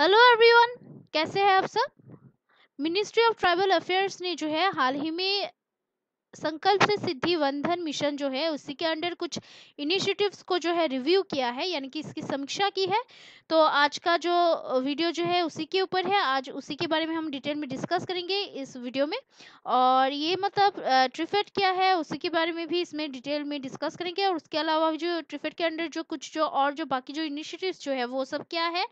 hello everyone कैसे हैं आप सब मिनिस्ट्री ऑफ ट्राइबल अफेयर्स ने जो है हाल ही में संकल्प से सिद्धि वंधन मिशन जो है उसी के अंडर कुछ इनिशिएटिव्स को जो है रिव्यू किया है यानी कि इसकी समीक्षा की है तो आज का जो वीडियो जो है उसी के ऊपर है आज उसी के बारे में हम डिटेल में डिस्कस करेंगे इस वीडियो में और ये मतलब ट्रिफेट क्या है उसी के बारे में भी इसमें डिटेल में डिस्कस करेंगे और उसके अलावा जो ट्रिफेट के अंडर जो कुछ जो और जो बाकी जो इनिशियेटिव जो है वो सब क्या है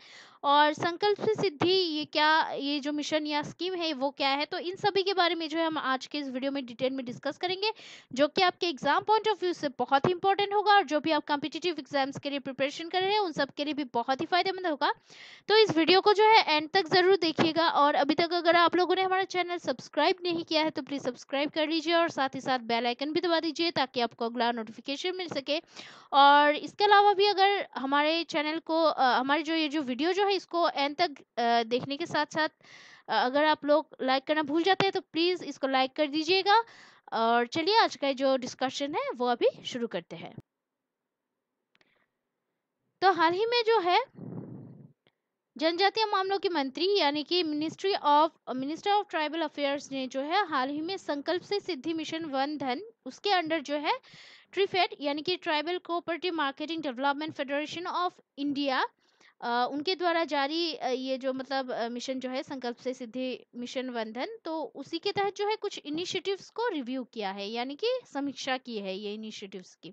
और संकल्प से सिद्धि ये क्या ये जो मिशन या स्कीम है वो क्या है तो इन सभी के बारे में जो है हम आज के इस वीडियो में डिटेल में डिस्कस करेंगे जो कि आपके एग्जाम पॉइंट ऑफ व्यू से बहुत ही इंपॉर्टेंट होगा और जो भी आप कॉम्पिटेटिव एग्जाम्स के लिए प्रिपरेशन कर रहे हैं उन सब के लिए भी बहुत ही फायदेमंद होगा तो इस वीडियो को जो है एंड तक ज़रूर देखिएगा और अभी तक अगर आप लोगों ने हमारा चैनल सब्सक्राइब नहीं किया है तो प्लीज़ सब्सक्राइब कर लीजिए और साथ ही साथ बेल आइकन भी दबा दीजिए ताकि आपको अगला नोटिफिकेशन मिल सके और इसके अलावा भी अगर हमारे चैनल को हमारी जो ये जो वीडियो जो है इसको एंड तक देखने के साथ साथ अगर आप लोग लाइक करना भूल जाते हैं तो प्लीज़ इसको लाइक कर दीजिएगा और चलिए आज का जो डिस्कशन है वो अभी शुरू करते हैं तो हाल ही में जो है जनजातीय मामलों के मंत्री यानी कि ministry of minister of tribal affairs ने जो है हाल ही में संकल्प से सिद्धि मिशन वन धन उसके अंडर जो है ट्रीफेड यानी कि tribal cooperative marketing development federation of India उनके द्वारा जारी ये जो मतलब मिशन जो है संकल्प से सिद्धि मिशन बंधन तो उसी के तहत जो है कुछ इनिशिएटिव्स को रिव्यू किया है यानी कि समीक्षा की है ये इनिशिएटिव्स की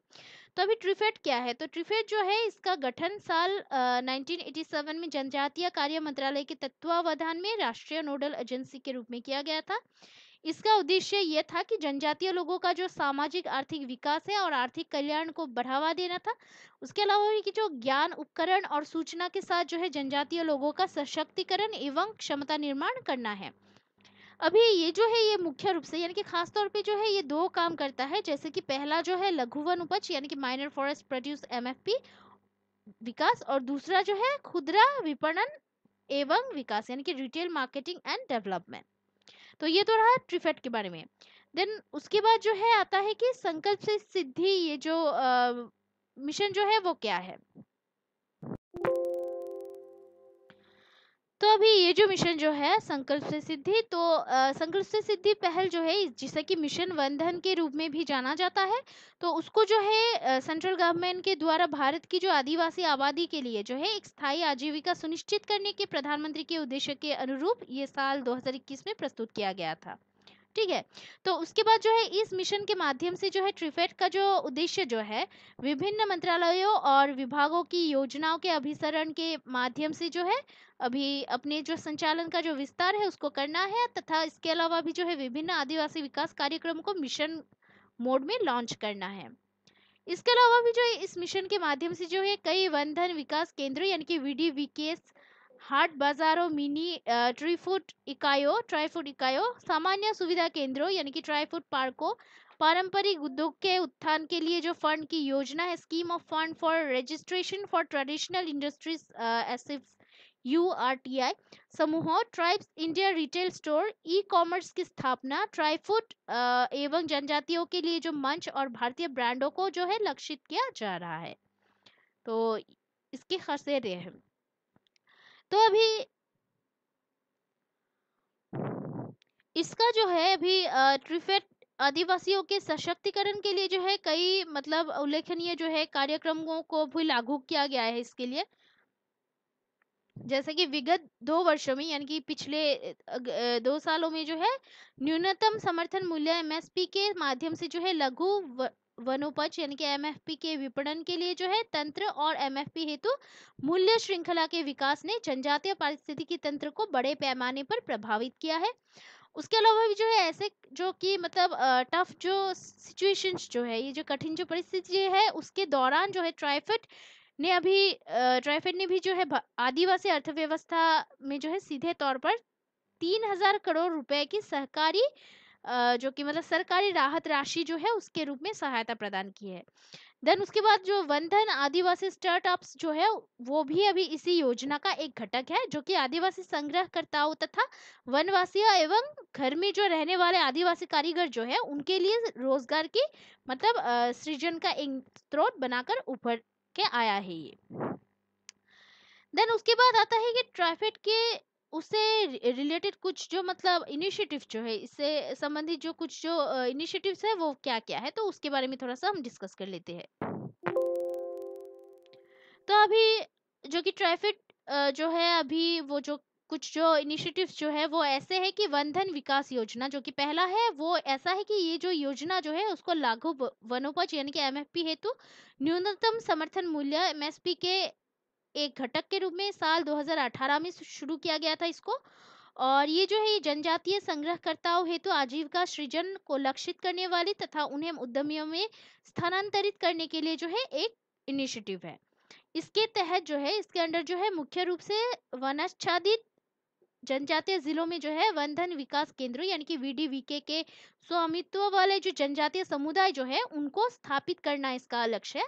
तो अभी ट्रिफेट क्या है तो ट्रिफेट जो है इसका गठन साल नाइनटीन uh, में जनजातीय कार्य मंत्रालय के तत्वावधान में राष्ट्रीय नोडल एजेंसी के रूप में किया गया था इसका उद्देश्य ये था कि जनजातीय लोगों का जो सामाजिक आर्थिक विकास है और आर्थिक कल्याण को बढ़ावा देना था उसके अलावा भी कि जो ज्ञान उपकरण और सूचना के साथ जो है जनजातीय लोगों का सशक्तिकरण एवं क्षमता निर्माण करना है अभी ये जो है ये मुख्य रूप से यानी कि खास तौर पे जो है ये दो काम करता है जैसे कि पहला जो है लघुवन उपज यानी कि माइनर फॉरेस्ट प्रोड्यूस एमएफपी विकास और दूसरा जो है खुदरा विपणन एवं विकास यानी कि रिटेल मार्केटिंग एंड डेवलपमेंट तो ये तो रहा ट्रिफेट के बारे में देन उसके बाद जो है आता है कि संकल्प से सिद्धि ये जो मिशन जो है वो क्या है अभी ये जो मिशन जो है संकल्प से सिद्धि तो संकल्प से सिद्धि पहल जो है जिसे कि मिशन वंधन के रूप में भी जाना जाता है तो उसको जो है सेंट्रल गवर्नमेंट के द्वारा भारत की जो आदिवासी आबादी के लिए जो है एक स्थायी आजीविका सुनिश्चित करने के प्रधानमंत्री के उद्देश्य के अनुरूप ये साल दो में प्रस्तुत किया गया था ठीक है तो उसके बाद जो है इस मिशन के माध्यम से जो है ट्रिफेट का जो उद्देश्य जो है विभिन्न मंत्रालयों और विभागों की योजनाओं के अभिसरण के माध्यम से जो है अभी अपने जो संचालन का जो विस्तार है उसको करना है तथा इसके अलावा भी जो है विभिन्न आदिवासी विकास कार्यक्रम को मिशन मोड में लॉन्च करना है इसके अलावा भी जो है इस मिशन के माध्यम से जो है कई वन धन विकास केंद्र यानी कि वी डी हाट बाजारों मिनी ट्री फूड इकाइयों ट्राई फूड इकाइयों सामान्य सुविधा केंद्रों यानी कि ट्राई फूड पार्को पारंपरिक उद्योग के उत्थान के लिए जो फंड की योजना है scheme of fund for registration for traditional industries F U R T I समूह tribes India retail store e commerce की स्थापना ट्राई फूड एवं जनजातियों के लिए जो मंच और भारतीय ब्रांडों को जो है लक्षित किया जा रहा है तो इसकी खसेरे हैं तो अभी इसका जो है अभी ट्रिफेट आदिवासियों के सशक्तिकरण के लिए जो है कई मतलब उल्लेखनीय जो है कार्यक्रमों को भी लागू किया गया है इसके लिए जैसे कि विगत दो वर्षों में यानी कि पिछले दो सालों में जो है न्यूनतम समर्थन मूल्य एमएसपी के माध्यम से जो है लघु वनोपज यानी कि एम के विपणन के लिए जो है तंत्र और एम हेतु मूल्य श्रृंखला के विकास ने जनजातीय पारिस्थितिकी तंत्र को बड़े पैमाने पर प्रभावित किया है उसके अलावा भी जो है ऐसे जो कि मतलब टफ जो सिचुएशंस जो है ये जो कठिन जो परिस्थिति है उसके दौरान जो है ट्राइफेड ने अभी ट्राइफेड ने भी जो है आदिवासी अर्थव्यवस्था में जो है सीधे तौर पर तीन हजार करोड़ रुपए की सहकारी जो कि मतलब सरकारी राहत राशि जो है उसके रूप में सहायता प्रदान की है देन उसके बाद जो वंधन आदिवासी स्टार्टअप्स जो है वो भी अभी इसी योजना का एक घटक है जो कि आदिवासी संग्रहकर्ताओं तथा वनवासी एवं घर में जो रहने वाले आदिवासी कारीगर जो है उनके लिए रोजगार की मतलब सृजन का एक स्रोत बनाकर उभर के आया है ये देन उसके बाद आता है कि ट्राइफेड के उससे रिलेटेड कुछ जो मतलब इनिशिएटिव जो है इससे संबंधित जो कुछ जो इनिशिएटिव्स है वो क्या क्या है तो उसके बारे में थोड़ा सा हम डिस्कस कर लेते हैं तो अभी जो कि ट्रैफिक जो है अभी वो जो कुछ जो इनिशिएटिव्स जो है वो ऐसे है कि वनधन विकास योजना जो कि पहला है वो ऐसा है कि ये जो योजना जो है उसको लागू वनोपज यानी कि एमएफपी हेतु न्यूनतम समर्थन मूल्य एमएसपी के एक घटक के रूप में साल 2018 में शुरू किया गया था इसको और ये जो है ये जनजातीय संग्रहकर्ताओं हेतु तो आजीविका सृजन को लक्षित करने वाले तथा उन्हें उद्यमियों में स्थानांतरित करने के लिए जो है एक इनिशिएटिव है इसके तहत जो है इसके अंडर जो है मुख्य रूप से वनाच्छादित जनजातीय जिलों में जो है वन धन विकास केंद्र यानी कि वीडीवीके के स्वामित्व वाले जो जनजातीय समुदाय जो है उनको स्थापित करना इसका लक्ष्य है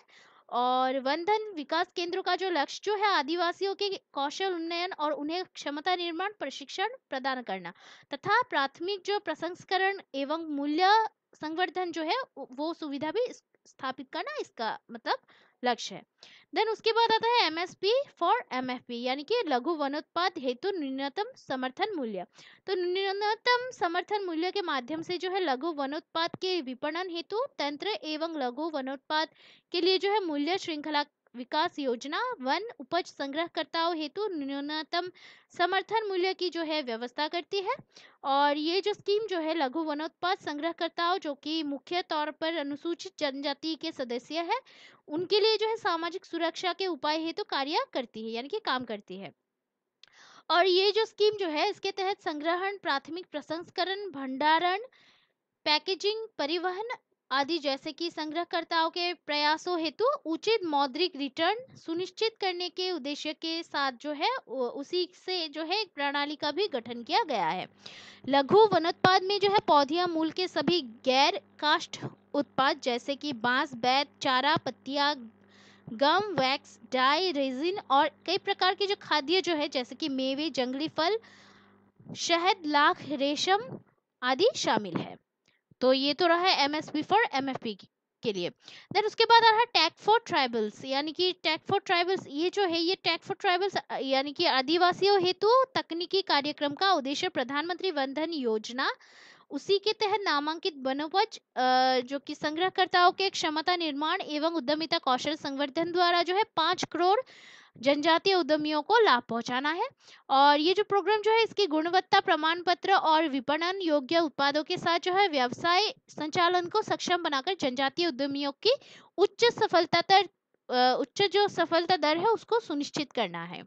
और वन धन विकास केंद्रों का जो लक्ष्य जो है आदिवासियों के कौशल उन्नयन और उन्हें क्षमता निर्माण प्रशिक्षण प्रदान करना तथा प्राथमिक जो प्रसंस्करण एवं मूल्य संवर्धन जो है वो सुविधा भी स्थापित करना इसका मतलब लक्ष्य है देन उसके बाद आता है पी फॉर पी यानी कि लघु वनोत्पाद हेतु न्यूनतम समर्थन मूल्य तो न्यूनतम समर्थन मूल्य के माध्यम से जो है लघु वनोत्पाद के विपणन हेतु तंत्र एवं लघु वनोत्पाद के लिए जो है मूल्य श्रृंखला विकास योजना वन उपज संग्रहकर्ताओं हेतु न्यूनतम समर्थन मूल्य की जो है व्यवस्था करती है और ये जो स्कीम जो है लघु वनोत्पाद संग्रहकर्ताओं जो कि मुख्य तौर पर अनुसूचित जनजाति के सदस्य है उनके लिए जो है सामाजिक सुरक्षा के उपाय हेतु कार्य करती है यानी कि काम करती है और ये जो स्कीम जो है इसके तहत संग्रहण प्राथमिक प्रसंस्करण भंडारण पैकेजिंग परिवहन आदि जैसे कि संग्रहकर्ताओं के प्रयासों हेतु उचित मौद्रिक रिटर्न सुनिश्चित करने के उद्देश्य के साथ जो है उसी से जो है एक प्रणाली का भी गठन किया गया है लघु वनोत्पाद में जो है पौधिया मूल के सभी गैर काष्ठ उत्पाद जैसे कि बांस बैत चारा पत्तिया गम वैक्स डाई रेजिन और कई प्रकार के जो खाद्य जो है जैसे कि मेवे जंगली फल शहद लाख रेशम आदि शामिल है तो ये तो रहा है M S P for M F P के लिए देन उसके बाद आ रहा है टैग फॉर ट्राइबल्स यानी कि टैग फॉर ट्राइबल्स ये जो है ये टैग फॉर ट्राइबल्स यानी कि आदिवासियों हेतु तकनीकी कार्यक्रम का उद्देश्य प्रधानमंत्री वन धन योजना उसी के तहत नामांकित बनोपज जो कि संग्रहकर्ताओं के क्षमता निर्माण एवं उद्यमिता कौशल संवर्धन द्वारा जो है पाँच करोड़ जनजातीय उद्यमियों को लाभ पहुंचाना है और ये जो प्रोग्राम जो है इसकी गुणवत्ता प्रमाण पत्र और विपणन योग्य उत्पादों के साथ जो है व्यवसाय संचालन को सक्षम बनाकर जनजातीय उद्यमियों की उच्च सफलता दर उच्च जो सफलता दर है उसको सुनिश्चित करना है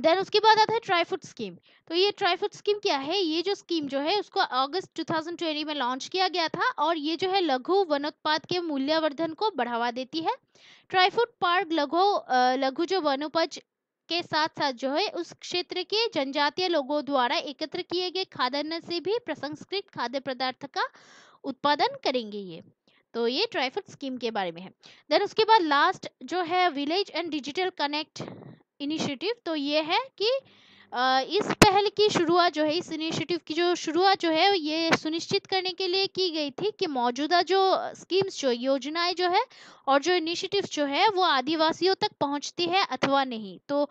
देन उसके बाद आता है ट्राईफूड स्कीम तो ये ट्राईफूड स्कीम क्या है ये जो स्कीम जो है उसको अगस्त 2020 में लॉन्च किया गया था और ये जो है लघु वनोत्पाद के मूल्यवर्धन को बढ़ावा देती है ट्राईफूड पार्क लघु लघु जो वनोपज के साथ साथ जो है उस क्षेत्र के जनजातीय लोगों द्वारा एकत्र किए गए खाद्यान्न से भी प्रसंस्कृत खाद्य पदार्थ का उत्पादन करेंगे ये तो ये ट्राईफूड स्कीम के बारे में है देन उसके बाद लास्ट जो है village and digital connect initiative तो ये है कि इस पहल की शुरुआत जो है इस इनिशिएटिव की जो शुरुआत जो है ये सुनिश्चित करने के लिए की गई थी कि मौजूदा जो स्कीम्स जो योजनाएं जो है और जो इनिशिएटिव्स जो है वो आदिवासियों तक पहुंचती है अथवा नहीं तो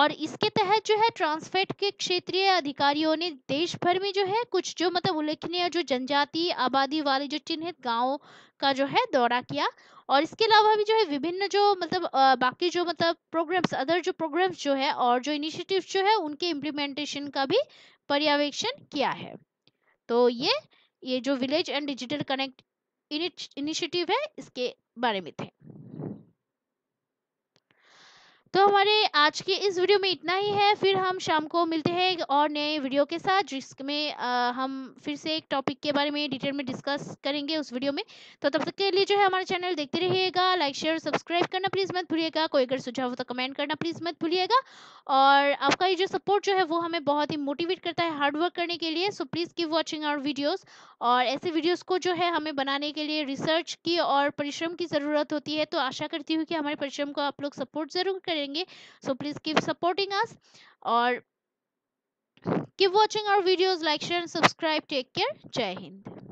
और इसके तहत जो है ट्रांसफेट के क्षेत्रीय अधिकारियों ने देश भर में जो है कुछ जो मतलब उल्लेखनीय जो जनजाति आबादी वाले जो चिन्हित गाँव का जो है दौरा किया और इसके अलावा भी जो है विभिन्न जो मतलब बाकी जो मतलब प्रोग्राम्स अदर जो प्रोग्राम्स जो है और जो इनिशिएटिव्स जो है उनके इम्प्लीमेंटेशन का भी पर्यवेक्षण किया है तो ये ये जो village and digital connect initiative है इसके बारे में थे तो हमारे आज के इस वीडियो में इतना ही है फिर हम शाम को मिलते हैं और नए वीडियो के साथ जिसमें हम फिर से एक टॉपिक के बारे में डिटेल में डिस्कस करेंगे उस वीडियो में तो तब तक के लिए जो है हमारा चैनल देखते रहिएगा लाइक शेयर सब्सक्राइब करना प्लीज़ मत भूलिएगा कोई अगर सुझाव हो तो कमेंट करना प्लीज़ मत भूलिएगा और आपका ये जो सपोर्ट जो है वो हमें बहुत ही मोटिवेट करता है हार्डवर्क करने के लिए so please keep watching our videos और ऐसे वीडियोज़ को जो है हमें बनाने के लिए रिसर्च की और परिश्रम की ज़रूरत होती है तो आशा करती हूँ कि हमारे परिश्रम को आप लोग सपोर्ट ज़रूर करें करेंगे so please keep supporting us और keep watching our videos like share and subscribe take care जय हिंद